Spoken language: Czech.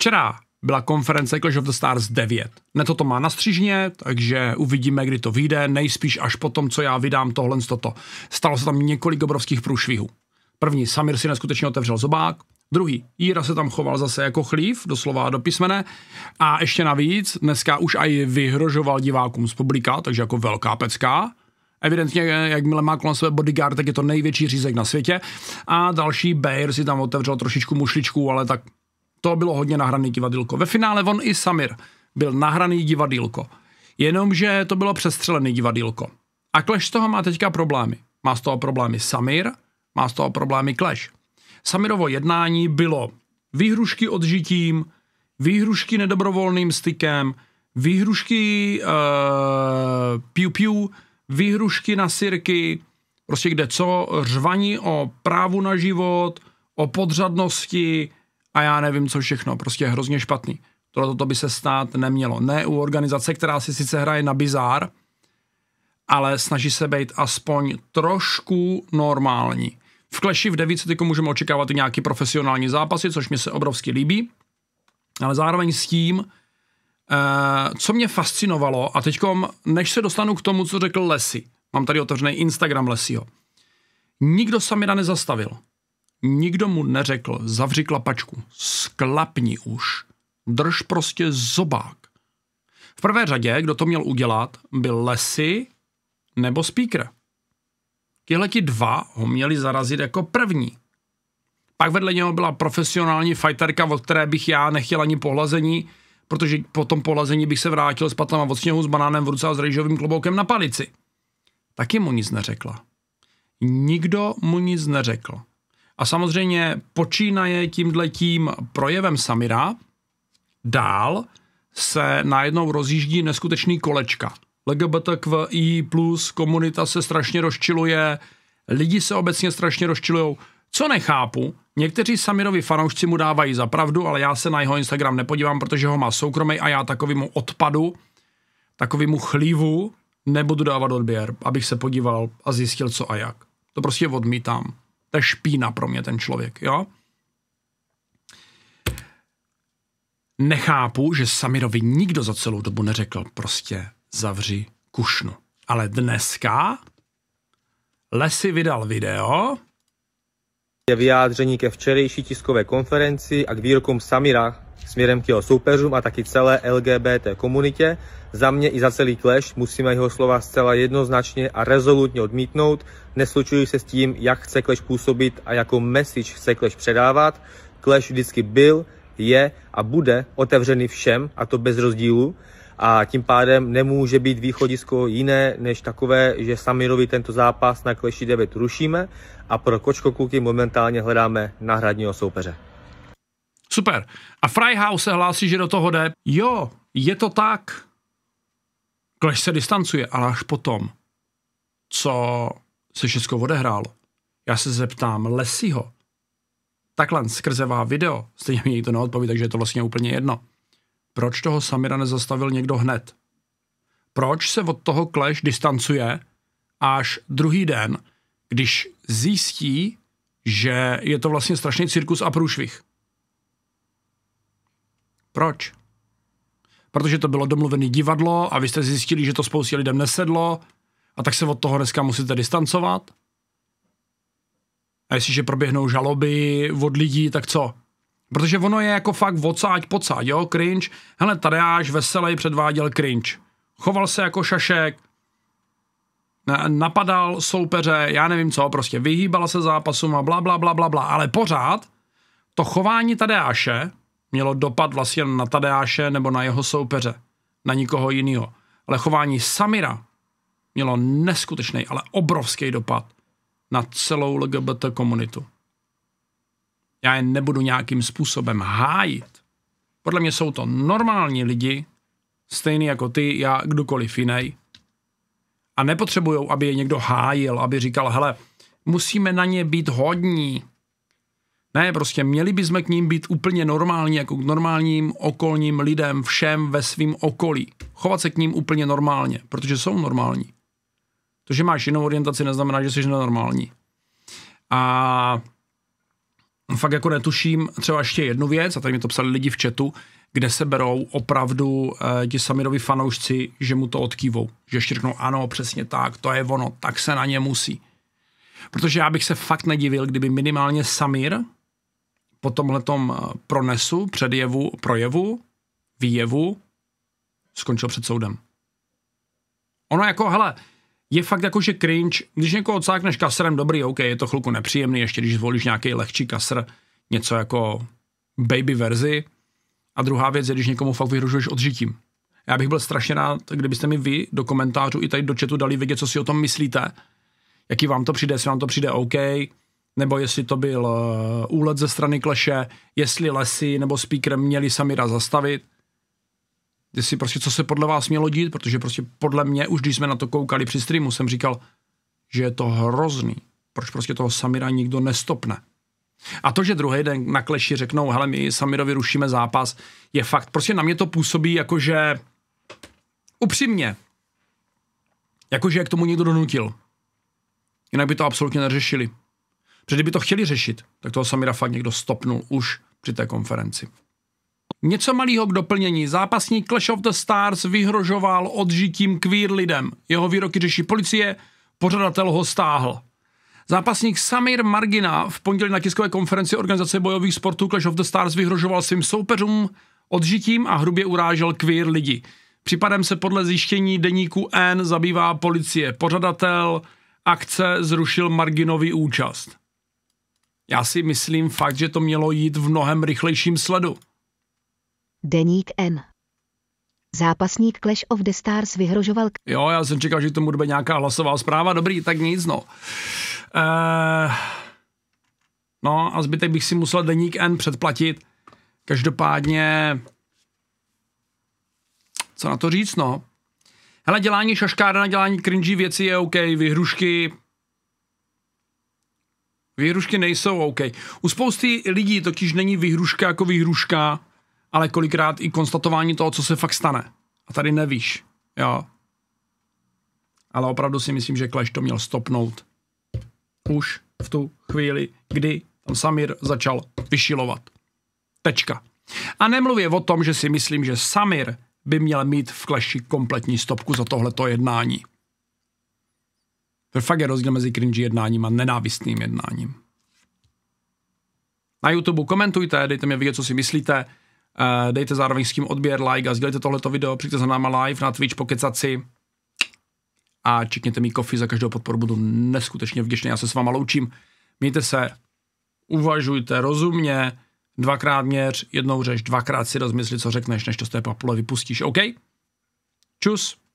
Včera byla konference Clash of the Stars 9. Neto to má na střížně, takže uvidíme, kdy to vyjde, nejspíš až po tom, co já vydám tohle toto. Stalo se tam několik obrovských průšvihů. První, Samir si neskutečně otevřel zobák, Druhý, Jíra se tam choval zase jako chlív, doslova do písmene. A ještě navíc, dneska už aj vyhrožoval divákům z publika, takže jako velká pecká. Evidentně, jakmile má kolem své bodyguard, tak je to největší řízek na světě. A další Bayer si tam otevřel trošičku mušličku, ale tak to bylo hodně nahraný divadilko. Ve finále on i Samir byl nahraný divadilko. Jenomže to bylo přestřelený divadilko. A Clash z toho má teďka problémy. Má z toho problémy Samir, má z toho problémy Clash. Samirovo jednání bylo výhrušky odžitím, výhrušky nedobrovolným stykem, výhrušky uh, piu piu, výhrušky na sirky, prostě kde co, řvaní o právu na život, o podřadnosti, a já nevím co všechno, prostě hrozně špatný. Tohle to by se stát nemělo. Ne u organizace, která si sice hraje na bizár, ale snaží se být aspoň trošku normální. V Clashi v devíce teď můžeme očekávat i nějaký profesionální zápasy, což mě se obrovsky líbí, ale zároveň s tím, eh, co mě fascinovalo, a teď než se dostanu k tomu, co řekl Lesy, mám tady otevřený Instagram Lesyho, nikdo Samira nezastavil. Nikdo mu neřekl, zavři klapačku, sklapni už, drž prostě zobák. V prvé řadě, kdo to měl udělat, byl Lesy nebo Speaker. Tihleti dva ho měli zarazit jako první. Pak vedle něho byla profesionální fighterka, od které bych já nechtěl ani pohlazení, protože po tom pohlazení bych se vrátil s patlama od sněhu s banánem v ruce a s rejžovým kloboukem na palici. Taky mu nic neřekla. Nikdo mu nic neřekl. A samozřejmě počínaje tímhletím projevem Samira, dál se najednou rozjíždí neskutečný kolečka. LGBTQI plus komunita se strašně rozčiluje, lidi se obecně strašně rozčilují. Co nechápu, někteří Samirovi fanoušci mu dávají za pravdu, ale já se na jeho Instagram nepodívám, protože ho má soukromý a já takovýmu odpadu, takovýmu chlívu nebudu dávat odběr, abych se podíval a zjistil co a jak. To prostě odmítám. To je špína pro mě ten člověk, jo? Nechápu, že Samirovi nikdo za celou dobu neřekl prostě zavři kušnu. Ale dneska Lesy vydal video. Je vyjádření ke včerejší tiskové konferenci a k výrokům Samira, směrem k jeho soupeřům a taky celé LGBT komunitě. Za mě i za celý kleš musíme jeho slova zcela jednoznačně a rezolutně odmítnout. Neslučuji se s tím, jak chce kleš působit a jakou message chce kleš předávat. Kleš vždycky byl, je a bude otevřený všem, a to bez rozdílu a tím pádem nemůže být východisko jiné než takové, že Samirovi tento zápas na Kleši 9 rušíme a pro Kočko Kluky momentálně hledáme náhradního soupeře. Super. A Freihaus se hlásí, že do toho jde. Jo, je to tak. Kleš se distancuje, ale až potom, co se všechno odehrálo. Já se zeptám Lesiho. Takhle vá video, stejně mi někdo neodpoví, takže je to vlastně úplně jedno. Proč toho Samira nezastavil někdo hned? Proč se od toho Kleš distancuje až druhý den, když zjistí, že je to vlastně strašný cirkus a průšvih? Proč? Protože to bylo domluvené divadlo a vy jste zjistili, že to spoustě lidem nesedlo a tak se od toho dneska musíte distancovat? A jestliže proběhnou žaloby od lidí, tak co? Protože ono je jako fakt vocáť pocáť, jo, cringe. Hele, až veselý předváděl cringe. Choval se jako šašek, napadal soupeře, já nevím co, prostě vyhýbala se zápasům a bla, bla, bla, bla, bla. Ale pořád to chování tady aše, mělo dopad vlastně na Tadeáše nebo na jeho soupeře, na nikoho jiného. Ale chování Samira mělo neskutečný, ale obrovský dopad na celou LGBT komunitu. Já je nebudu nějakým způsobem hájit. Podle mě jsou to normální lidi, stejný jako ty, já, kdokoliv jiný. A nepotřebují, aby je někdo hájil, aby říkal, hele, musíme na ně být hodní, ne, prostě měli bychom k ním být úplně normální, jako k normálním okolním lidem, všem ve svém okolí. Chovat se k ním úplně normálně, protože jsou normální. To, že máš jinou orientaci, neznamená, že jsi nenormální. A fakt jako netuším třeba ještě jednu věc, a tady mi to psali lidi v chatu, kde se berou opravdu e, ti Samirovi fanoušci, že mu to odkývou. Že ještě řeknou, ano, přesně tak, to je ono, tak se na ně musí. Protože já bych se fakt nedivil, kdyby minimálně Samir po tomhletom eh, pronesu, předjevu, projevu, výjevu, skončil před soudem. Ono jako, hele, je fakt jako, že cringe, když někoho odsákneš kasrem, dobrý, OK, je to chluku nepříjemný, ještě když zvolíš nějaký lehčí kasr, něco jako baby verzi. A druhá věc je, když někomu fakt vyhrožuješ odžitím. Já bych byl strašně rád, kdybyste mi vy do komentářů i tady do chatu dali vědět, co si o tom myslíte, jaký vám to přijde, jestli vám to přijde OK, nebo jestli to byl uh, úlet ze strany Kleše, jestli Lesy nebo Speaker měli Samira zastavit, jestli prostě co se podle vás mělo dít, protože prostě podle mě, už když jsme na to koukali při streamu, jsem říkal, že je to hrozný, proč prostě toho Samira nikdo nestopne. A to, že druhý den na Kleši řeknou, hele, my Samirovi rušíme zápas, je fakt, prostě na mě to působí jakože upřímně, jakože jak tomu někdo donutil. Jinak by to absolutně neřešili. Protože kdyby to chtěli řešit, tak toho Samira fakt někdo stopnul už při té konferenci. Něco malého k doplnění. Zápasník Clash of the Stars vyhrožoval odžitím queer lidem. Jeho výroky řeší policie, pořadatel ho stáhl. Zápasník Samir Margina v pondělí na tiskové konferenci organizace bojových sportů Clash of the Stars vyhrožoval svým soupeřům odžitím a hrubě urážel queer lidi. Případem se podle zjištění deníku N zabývá policie. Pořadatel akce zrušil Marginový účast. Já si myslím fakt, že to mělo jít v mnohem rychlejším sledu. Deník N. Zápasník Clash of the Stars vyhrožoval... jo, já jsem čekal, že to tomu bude nějaká hlasová zpráva. Dobrý, tak nic, no. Eee... Eh, no a zbytek bych si musel Deník N předplatit. Každopádně... Co na to říct, no? Hele, dělání šaškára dělání cringy věci je OK, vyhrušky, Výhrušky nejsou OK. U spousty lidí totiž není výhruška jako výhruška, ale kolikrát i konstatování toho, co se fakt stane. A tady nevíš. Jo. Ale opravdu si myslím, že Clash to měl stopnout. Už v tu chvíli, kdy tam Samir začal vyšilovat. Tečka. A nemluvě o tom, že si myslím, že Samir by měl mít v Clashi kompletní stopku za tohleto jednání. To je fakt je rozdíl mezi cringy jednáním a nenávistným jednáním. Na YouTube komentujte, dejte mi vědět, co si myslíte, eh, dejte zároveň s tím odběr, like a sdělejte tohleto video, přijďte za náma live na Twitch, pokecat si a čekněte mi kofi, za každou podporu budu neskutečně vděčný, já se s váma loučím, mějte se, uvažujte rozumně, dvakrát měř, jednou řeš, dvakrát si rozmysli, co řekneš, než to z té papule vypustíš, OK? Čus!